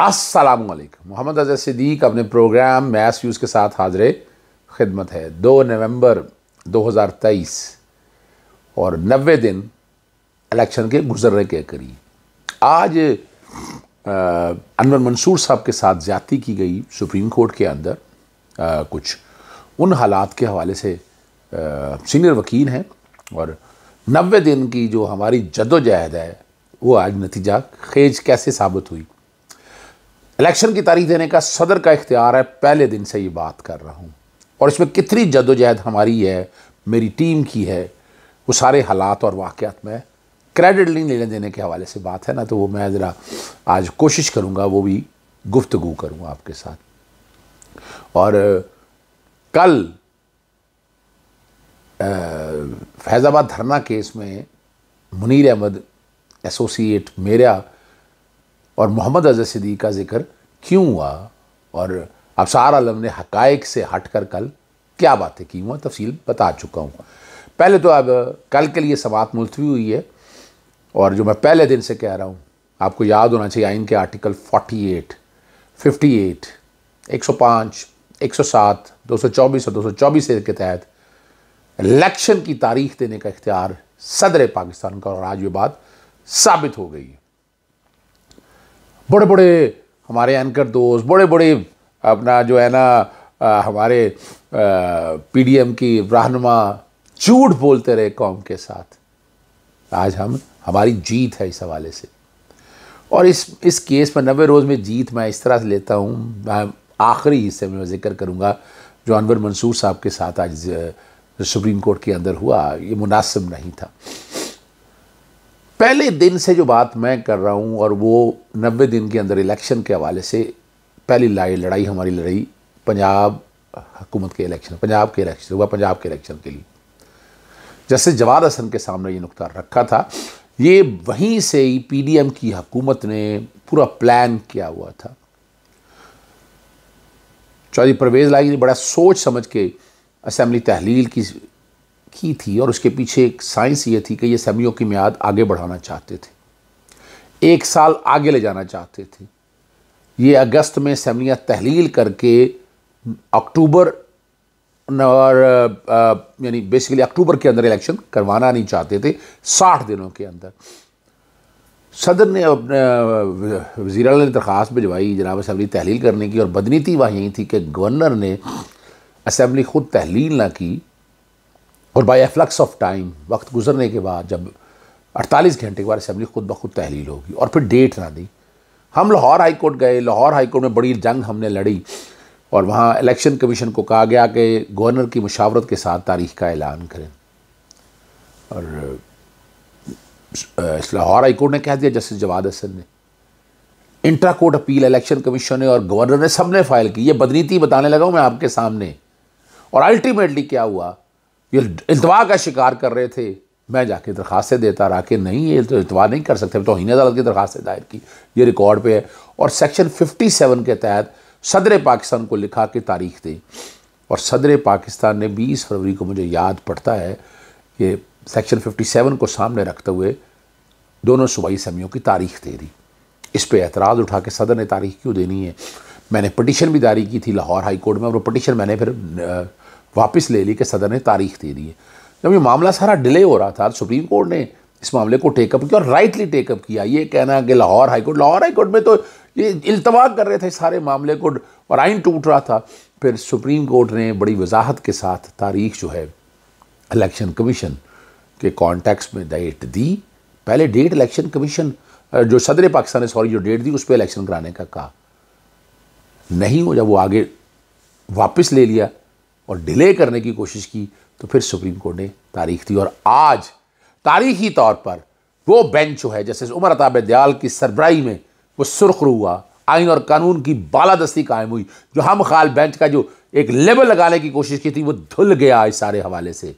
अस्सलाम वालेकुम मोहम्मद अजय सिद्दीक अपने प्रोग्राम मैस यूज़ के साथ हाजिर खिदमत है दो नवंबर 2023 और नबे दिन इलेक्शन के गुजरने के करीब आज अनवर मंसूर साहब के साथ ज़्यादती की गई सुप्रीम कोर्ट के अंदर आ, कुछ उन हालात के हवाले से सीनियर वकील हैं और नबे दिन की जो हमारी जदोजहद है वो आज नतीजा खेज कैसे साबित हुई इलेक्शन की तारीख देने का सदर का इख्तियार है पहले दिन से ये बात कर रहा हूँ और इसमें कितनी जदोजहद हमारी है मेरी टीम की है वो सारे हालात और वाक़ात में क्रेडिट नहीं लेने देने के हवाले से बात है ना तो वो मैं ज़रा आज कोशिश करूँगा वो भी गुफ्तु करूँगा आपके साथ और कल फैज़ाबाद धरना केस में मुनीर अहमद एसोसिएट मेरा और मोहम्मद अजय सिद्दीक का जिक्र क्यों हुआ और अबसार आलम ने हक से हट कर कल क्या बातें की हुआ तफसील बता चुका हूँ पहले तो अब कल के लिए समात मुलतवी हुई है और जो मैं पहले दिन से कह रहा हूँ आपको याद होना चाहिए आइन के आर्टिकल 48, 58, 105, 107, 224 और 224 ए के तहत इलेक्शन की तारीख देने का इख्तियार सदर पाकिस्तान का और आज ये बात साबित हो गई बड़े बड़े हमारे एंकर दोस्त बड़े बड़े अपना जो है ना आ, हमारे पीडीएम की रहनमा झूठ बोलते रहे कौम के साथ आज हम हमारी जीत है इस हवाले से और इस इस केस में नबे रोज़ में जीत मैं इस तरह से लेता हूँ मैं आखिरी हिस्से में जिक्र करूँगा जो अनवर मंसूर साहब के साथ आज सुप्रीम कोर्ट के अंदर हुआ ये मुनासिब नहीं था पहले दिन से जो बात मैं कर रहा हूँ और वो नब्बे दिन के अंदर इलेक्शन के हवाले से पहली लड़ाई लड़ाई हमारी लड़ाई पंजाब हुकूमत के इलेक्शन पंजाब के इलेक्शन हुआ पंजाब के इलेक्शन के लिए जस्टिस जवाद हसन के सामने ये नुकता रखा था ये वहीं से ही पीडीएम की हकूमत ने पूरा प्लान किया हुआ था चौधरी परवेज लाई ने बड़ा सोच समझ के असम्बली तहलील की की थी और उसके पीछे एक साइंस ये थी कि ये सेमियों की म्याद आगे बढ़ाना चाहते थे एक साल आगे ले जाना चाहते थे ये अगस्त में समिया तहलील करके अक्टूबर और यानी बेसिकली अक्टूबर के अंदर इलेक्शन करवाना नहीं चाहते थे साठ दिनों के अंदर सदर ने अपने वजीर ने दरख्वास्त भिजवाई जनाब असम्बली तहलील करने की और बदनीति वह यही थी कि गवर्नर ने असम्बली ख़ुद तहलील ना की और बाई एफ्लक्स ऑफ टाइम वक्त गुजरने के बाद जब 48 घंटे के बाद असम्बली खुद ब खुद तहलील होगी और फिर डेट ना दी हम लाहौर हाई कोर्ट गए लाहौर हाई कोर्ट में बड़ी जंग हमने लड़ी और वहाँ इलेक्शन कमीशन को कहा गया कि गवर्नर की मशावरत के साथ तारीख का ऐलान करें और लाहौर हाई कोर्ट ने कह दिया जस्टिस जवाद हसन ने intra court appeal election commission ने और गवर्नर ने सब ने फाइल की ये बदनीति बताने लगा हूँ मैं आपके सामने और अल्टीमेटली क्या हुआ ये इतवा का शिकार कर रहे थे मैं जाके दरखास्तें देता रहा कि नहीं ये तो इतवा नहीं कर सकते तो हीन अदालत की दरखास्तें दायर की ये रिकॉर्ड पे है और सेक्शन 57 के तहत सदर पाकिस्तान को लिखा कि तारीख दें और सदर पाकिस्तान ने 20 फरवरी को मुझे याद पड़ता है कि सेक्शन 57 को सामने रखते हुए दोनों सूबाई असम्बलियों की तारीख दे दी इस पर एतराज़ उठा के सदर ने तारीख क्यों देनी है मैंने पटिशन भी जारी की थी लाहौर हाई कोर्ट में और पटिशन मैंने फिर वापस ले ली कि सदर ने तारीख दे दी है जब ये मामला सारा डिले हो रहा था सुप्रीम कोर्ट ने इस मामले को टेकअप किया और राइटली टेकअप किया ये कहना कि लाहौर हाईकोर्ट लाहौर हाईकोर्ट में तो ये इल्तवा कर रहे थे सारे मामले को और आइन टूट रहा था फिर सुप्रीम कोर्ट ने बड़ी वजाहत के साथ तारीख जो है इलेक्शन कमीशन के कॉन्टैक्ट्स में डेट दी पहले डेट इलेक्शन कमीशन जो सदर पाकिस्तान ने सॉरी जो डेट दी उस पर इलेक्शन कराने का कहा नहीं हो जब वो आगे वापस ले लिया और डिले करने की कोशिश की तो फिर सुप्रीम कोर्ट ने तारीख दी और आज तारीखी तौर पर वो बेंच जो है जैसे उमर अताब दयाल की सरबराही में वो सुर्ख हुआ आइन और कानून की बालादस्ती कायम हुई जो हम खाल बेंच का जो एक लेबल लगाने की कोशिश की थी वो धुल गया इस सारे हवाले से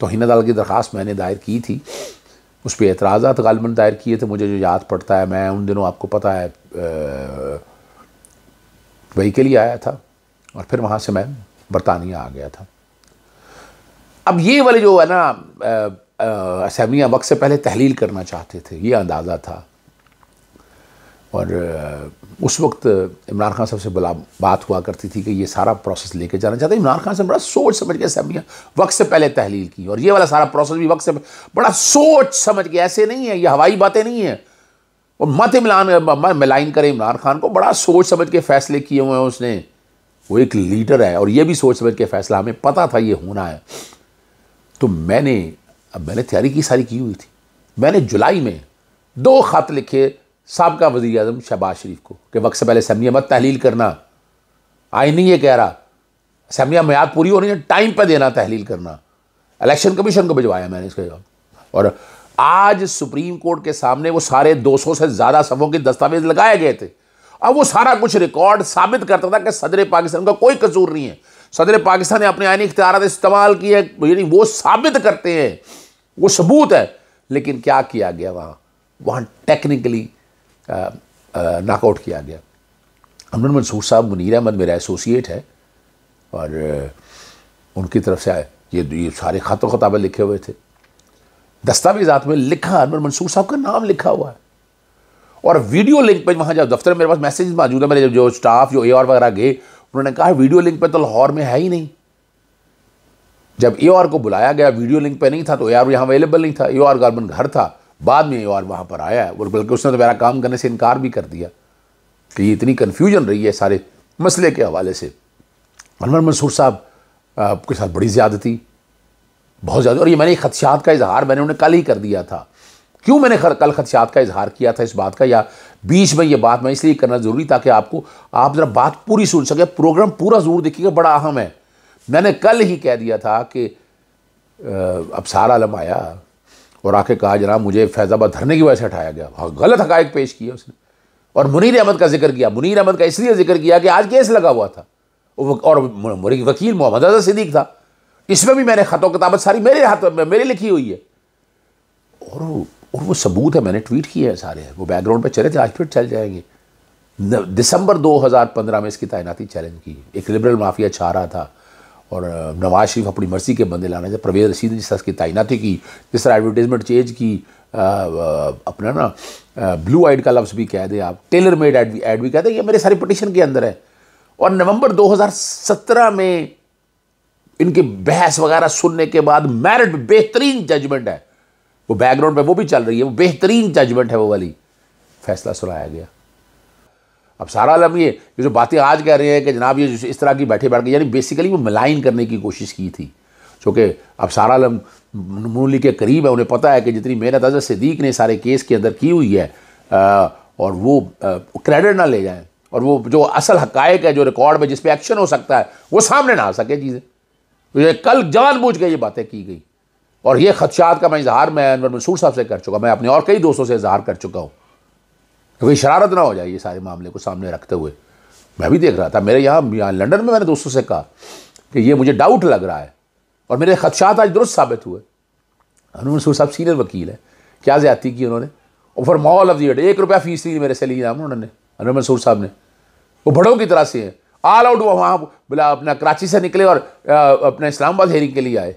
तो हिना दाल की दरख्वास्त मैंने दायर की थी उस पर एतराज़ा गालबा दायर किए थे मुझे जो याद पड़ता है मैं उन दिनों आपको पता है वही के लिए आया था और फिर वहाँ से मैं बरतानिया आ गया था अब ये वाले जो है ना असहमिया वक्त से पहले तहलील करना चाहते थे ये अंदाज़ा था और उस वक्त इमरान खान साहब से बुला बात हुआ करती थी कि ये सारा प्रोसेस लेके जाना चाहते इमरान खान साहब बड़ा सोच समझ के असम्बलियाँ वक्त से पहले तहलील की और ये वाला सारा प्रोसेस भी वक्त से बड़ा सोच समझ के ऐसे नहीं है ये हवाई बातें नहीं हैं और मत इमरान मिलाइन करें इमरान खान को बड़ा सोच समझ के फैसले किए हुए हैं उसने वो एक लीडर है और ये भी सोच समझ के फैसला हमें पता था ये होना है तो मैंने अब मैंने तैयारी की सारी की हुई थी मैंने जुलाई में दो ख़त लिखे सबका वजी अजम शहबाज शरीफ को कि वक्त से पहले असम्बलिया मत तहलील करना आई नहीं ये कह रहा असम्बलिया मैद पूरी होनी है टाइम पर देना तहलील करना इलेक्शन कमीशन को भिजवाया मैंने इसका जवाब और आज सुप्रीम कोर्ट के सामने वो सारे 200 से ज़्यादा सफ़ों के दस्तावेज लगाए गए थे अब वो सारा कुछ रिकॉर्ड साबित करता था कि सदर पाकिस्तान का कोई कसूर नहीं है सदर पाकिस्तान ने अपने आयनी इख्तियार इस्तेमाल किए यानी वो साबित करते हैं वो सबूत है लेकिन क्या किया गया वहाँ वहाँ टेक्निकली नाकआउट किया गया अमन मंसूर साहब मुनीर अहमद मेरा एसोसिएट है और उनकी तरफ से आए ये ये सारे खातों खताबे लिखे हुए थे दस्तावेजात में लिखा अमर मंसूर साहब का नाम लिखा हुआ है और वीडियो लिंक पर वहाँ जब दफ्तर मेरे पास मैसेज मौजूद है मेरे जो स्टाफ जो ए आर वगैरह गए उन्होंने कहा वीडियो लिंक पर तो लाहौर में है ही नहीं जब ए आर को बुलाया गया वीडियो लिंक पर नहीं था तो ए आर यहाँ अवेलेबल नहीं था ए आर गवर्नमेंट घर था बाद में ए आर वहाँ पर आया और बल्कि उसने तो मेरा काम करने से इनकार भी कर दिया कि ये इतनी कन्फ्यूजन रही है सारे मसले के हवाले से अनवर मंसूर साहब आपके साथ बड़ी ज़्यादती बहुत ज़्यादा और ये मैंने खदशात का इजहार मैंने उन्हें कल ही कर दिया था क्यों मैंने कल खदशात का इजहार किया था इस बात का या बीच में ये बात मैं इसलिए करना ज़रूरी ताकि आपको आप ज़रा बात पूरी सुन सके प्रोग्राम पूरा ज़रूर देखिएगा बड़ा अहम है मैंने कल ही कह दिया था कि अब सारा आलम आया और आके कहा जरा मुझे फैज़ाबाद धरने की वजह से हटाया गया हाँ गलत हकायक पेश किया उसने और मुनीर अहमद का जिक्र किया मुनीर अहमद का इसलिए जिक्र किया कि आज केस लगा हुआ था और वकील मोहम्मद अजहर सिद्दीक था इसमें भी मैंने ख़तों किताबत सारी मेरे हाथ में मेरे लिखी हुई है और और वो सबूत है मैंने ट्वीट किए हैं सारे वो बैकग्राउंड पे चले थे आज फिर चल जाएंगे दिसंबर 2015 में इसकी तैनाती चैलेंज की एक लिबरल माफिया छा रहा था और नवाज शरीफ अपनी मर्जी के बंदे लाना जब प्रवेद रशीद ने जिस तरह इसकी तैनाती की जिस तरह एडवर्टीजमेंट चेंज की आ, अपना ना ब्लू आइड का लफ्ज़ भी कह दे आप टेलर मेड एड एड भी कह दे ये मेरे सारे पटिशन के अंदर है और नवंबर 2017 में इनके बहस वगैरह सुनने के बाद मैरिट बेहतरीन जजमेंट है वो बैकग्राउंड में वो भी चल रही है वो बेहतरीन जजमेंट है वो वाली फैसला सुनाया गया अब सारा आलम ये जो बातें आज कह रहे हैं कि जनाब ये इस तरह की बैठे बैठ गए यानी बेसिकली वो मिलाइन करने की कोशिश की थी चूँकि अब सारा आलम मूली के करीब है उन्हें पता है कि जितनी मेहनत अजर सदीक ने सारे केस के अंदर की हुई है आ, और वो क्रेडिट ना ले जाए और वो जो असल हकायक है जो रिकॉर्ड में जिस एक्शन हो सकता है वो सामने ना आ सके चीज़ें कल जान बूझ के ये बातें की गई और ये खदशात का मैं इजहार मैं अनवर मंसूर साहब से कर चुका मैं अपने और कई दोस्तों से इजहार कर चुका हूँ क्योंकि शरारत ना हो जाए ये सारे मामले को सामने रखते हुए मैं भी देख रहा था मेरे यहाँ यहाँ लंडन में मैंने दोस्तों से कहा कि ये मुझे डाउट लग रहा है और मेरे खदशात आज दुरुस्त साबित हुए अनवर मंसूर साहब सीनियर वकील है क्या ज्यादा की उन्होंने और फिर मॉल ऑफ दीड एक रुपया फीस ली मेरे से ली नाम उन्होंने अनवर मंसूर साहब ने वो बड़ों की तरह से हैं ऑल आउट वो वहाँ अपना कराची से निकले और अपने इस्लामाबाद हेरिंग के लिए आए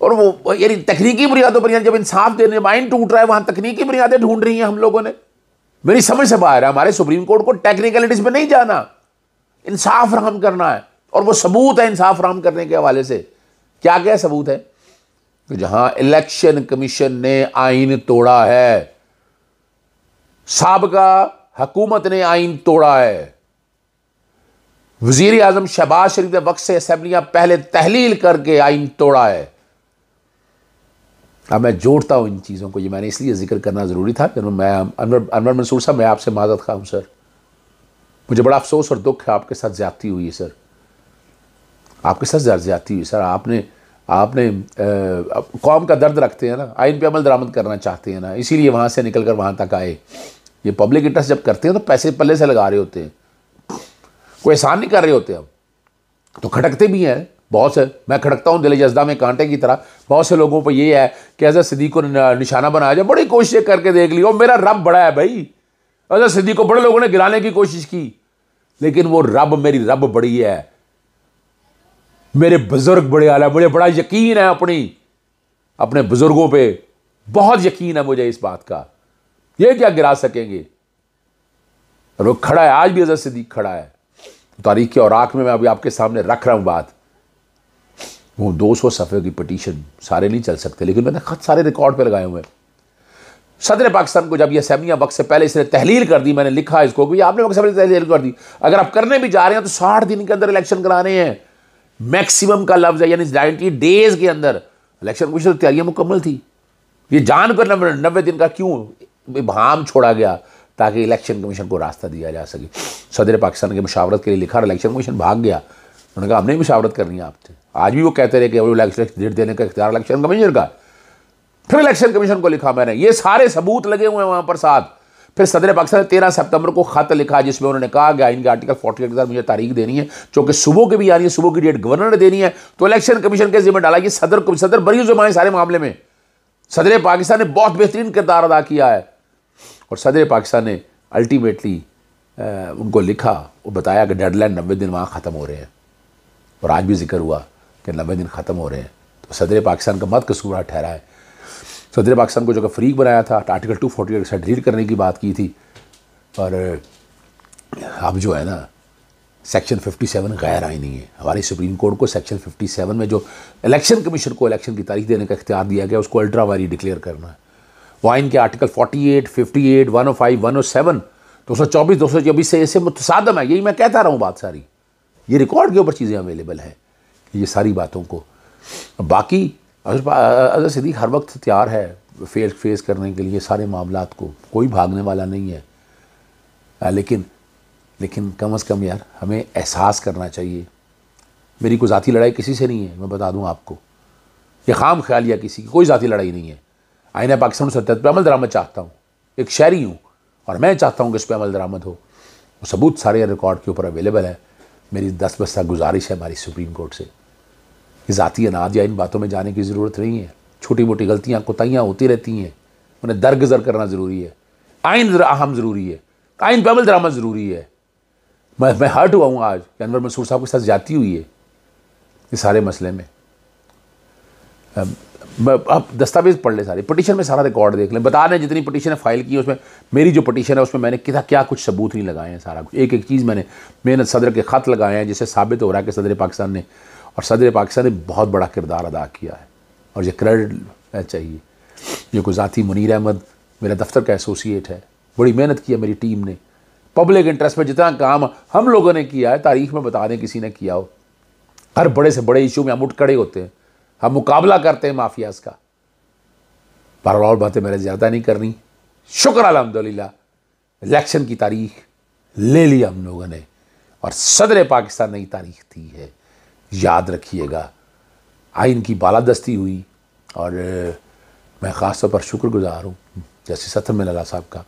और वो यानी तकनीकी बुनियादों पर जब इंसाफ देने माइंड टूट रहा है वहां तकनीकी बुनियादें ढूंढ रही हैं हम लोगों ने मेरी समझ से बाहर है हमारे सुप्रीम कोर्ट को टेक्निकलिटीज में नहीं जाना इंसाफ फ्राहम करना है और वो सबूत है इंसाफ फ्राहम करने के हवाले से क्या क्या सबूत है कि जहां इलेक्शन कमीशन ने आइन तोड़ा है सबका हकूमत ने आइन तोड़ा है वजीर आजम शहबाज शरीफ ने वक्त से असम्बलियां पहले तहलील करके आइन तोड़ा है अब मैं जोड़ता हूँ इन चीज़ों को ये मैंने इसलिए जिक्र करना ज़रूरी था कि मैं अनवर अनवर मंसूर साहब मैं आपसे माजत खा हूँ सर मुझे बड़ा अफसोस और दुख है आपके साथ ज़्यादती हुई है सर आपके साथ ज़्यादती हुई सर आपने आपने कौम का दर्द रखते हैं ना आइन पे अमल दरामद करना चाहते हैं ना इसीलिए वहाँ से निकल कर वहाँ तक आए ये पब्लिक इंटरेस्ट जब करते हैं तो पैसे पल्ले से लगा रहे होते हैं कोई एहसान नहीं कर रहे होते हम तो खटकते भी हैं बहुत से मैं खड़कता हूँ दिल जजदा में कांटे की तरह बहुत से लोगों पर यह है कि हज़रत सिद्दीक को निशाना बनाया जाए बड़ी कोशिशें करके देख ली और मेरा रब बड़ा है भाई हज़रत सिद्दीक को बड़े लोगों ने गिराने की कोशिश की लेकिन वो रब मेरी रब बड़ी है मेरे बुज़ुर्ग बड़े आला मुझे बड़ा यकीन है अपनी अपने बुज़ुर्गों पे बहुत यकीन है मुझे इस बात का ये क्या गिरा सकेंगे और वो खड़ा है आज भी हजरत सिद्दीक खड़ा है तारीख के और आख में मैं अभी आपके सामने रख रहा हूँ बात वो दो सौ सफ़े की पटिशन सारे नहीं चल सकते लेकिन मैंने ख़त सारे रिकॉर्ड पर लगाए हुए हैं सदर पाकिस्तान को जब यह सैमिया वक्त से पहले इसने तहलील कर दी मैंने लिखा इसको कि आपने वक्त से पहले तहलील कर दी अगर आप करने भी जा रहे हैं तो साठ दिन के अंदर इलेक्शन कराने हैं मैक्सिमम का लफ्ज़ है यानी नाइन्टी डेज़ के अंदर इलेक्शन कमीशन की तैयारियाँ मुकम्मल थी ये जान कर नब्बे नब्बे दिन का क्यों भाम छोड़ा गया ताकि इलेक्शन कमीशन को रास्ता दिया जा सके सदर पाकिस्तान के मुशावरत के लिए लिखा इलेक्शन कमीशन भाग गया उन्होंने कहा हमने मुशावरत करनी है आपसे आज भी वो कहते रहे कि इलेक्शन डेट देने का इख्तियार इलेक्शन कमीशन का फिर इलेक्शन कमीशन को लिखा मैंने ये सारे सबूत लगे हुए हैं वहाँ पर साथ फिर सदर पाकिस्तान ने तेरह सितंबर को खत लिखा जिसमें उन्होंने कहा कि आइंदा आर्टिकल फोर्टी एट मुझे तारीख देनी है चूंकि सुबह की भी आ रही है सुबह की डेट गवर्नर ने देनी है तो इलेक्शन कमीशन के जिम्मे डाला कि सदर को सदर बरी जुमा सारे मामले में सदर पाकिस्तान ने बहुत बेहतरीन किरदार अदा किया है और सदर पाकिस्तान ने अल्टीमेटली उनको लिखा और बताया कि डेडलाइन नब्बे दिन वहाँ ख़त्म हो रहे हैं और आज भी जिक्र हुआ कि नबे दिन ख़त्म हो रहे हैं तो सदर पाकिस्तान का मत कसूरा ठहरा है सदर पाकिस्तान को जो कि फ्रीक बनाया था article two forty eight delete करने की बात की थी और अब जो है ना सेक्शन 57 गैर आइनी है हमारी सुप्रीम कोर्ट को सेक्शन 57 में जो इलेक्शन कमीशन को इलेक्शन की तारीख देने का इख्तियार दिया गया उसको अल्ट्रा वायरी डिक्लेयर करना है वाइन के आर्टिकल 48, 58, 105, 107, 224, 224 से ऐसे मुतसादम है यही मैं कहता रहा हूँ बात सारी ये रिकॉर्ड के ऊपर चीज़ें अवेलेबल हैं ये सारी बातों को बाकी अजर सदीक हर वक्त तैयार है फेस फेस करने के लिए सारे मामला को कोई भागने वाला नहीं है आ, लेकिन लेकिन कम अज़ कम यार हमें एहसास करना चाहिए मेरी कोई ज़ाती लड़ाई किसी से नहीं है मैं बता दूं आपको ये खाम ख्याल या किसी की कोई ज़ाती लड़ाई नहीं है आइना पाकिस्तान सतहत पर अमल दरामद चाहता हूँ एक शहरी हूँ और मैं चाहता हूँ कि इस पर अमल दरामद हो सबूत सारे रिकॉर्ड के ऊपर अवेलेबल है मेरी दस बस्ता गुजारिश है हमारी सुप्रीम कोर्ट से ज़ाती अनाज या इन बातों में जाने की ज़रूरत नहीं है छोटी मोटी गलतियाँ कोताहियाँ होती रहती हैं उन्हें दरगजर करना ज़रूरी है आइन अहम ज़रूरी है आइन पैमल दरामद ज़रूरी है मैं मैं हर्ट हुआ हूँ आज कि अनवर मंसूर साहब के साथ जाती हुई है इस सारे मसले में आप दस्तावेज पढ़ लें सारे पटिशन में सारा रिकॉर्ड देख लें बता दें जितनी पटिशन फाइल की है उसमें मेरी जो पटिशन है उसमें मैंने कितना क्या कुछ सबूत नहीं लगाए हैं सारा कुछ एक एक चीज़ मैंने मेहनत सदर के ख़त लगाए हैं जिससे साबित हो रहा है कि सदर पाकिस्तान ने और सदर पाकिस्तान ने बहुत बड़ा किरदार अदा किया है और ये क्रेडिट चाहिए जो गुजाती मुनीर अहमद मेरा दफ्तर का एसोसिएट है बड़ी मेहनत की है मेरी टीम ने पब्लिक इंटरेस्ट में जितना काम हम लोगों ने किया है तारीख में बता दें किसी ने किया हो हर बड़े से बड़े इशू में हम उठ खड़े होते हैं हम मुकाबला करते हैं माफियाज का बार और बातें मैंने ज़्यादा नहीं करनी शुक्र अलहमदिल्ला इलेक्शन की तारीख ले ली हम लोगों ने और सदर पाकिस्तान ने तारीख दी है याद रखिएगा आइन की बालादस्ती हुई और मैं ख़ास तौर पर शुक्रगुजार हूँ जैसे सत्र में लला साहब का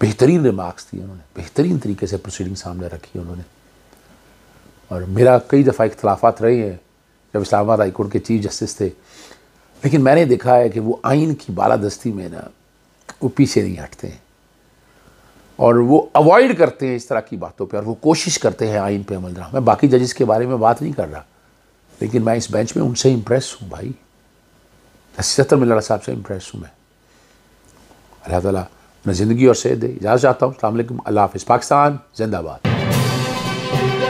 बेहतरीन रिमार्क्स दिए उन्होंने बेहतरीन तरीके से प्रोसीडिंग सामने रखी उन्होंने और मेरा कई दफ़ा इख्तलाफात रहे हैं जब इस्लामाबाद हाईकोर्ट के चीफ जस्टिस थे लेकिन मैंने देखा है कि वो आइन की बालादस्ती में ना वो पीछे नहीं हटते हैं और वो अवॉइड करते हैं इस तरह की बातों पे और वो कोशिश करते हैं आइन पे अमल दरा मैं बाकी जजेस के बारे में बात नहीं कर रहा लेकिन मैं इस बेंच में उनसे इम्प्रेस हूँ भाई सतर मिल्ला साहब से इम्प्रेस हूँ मैं अल्लाह ताला अपना ज़िंदगी और सेहत दे इजाज़त चाहता हूँ अल्लाह हाफ़ पाकिस्तान जिंदाबाद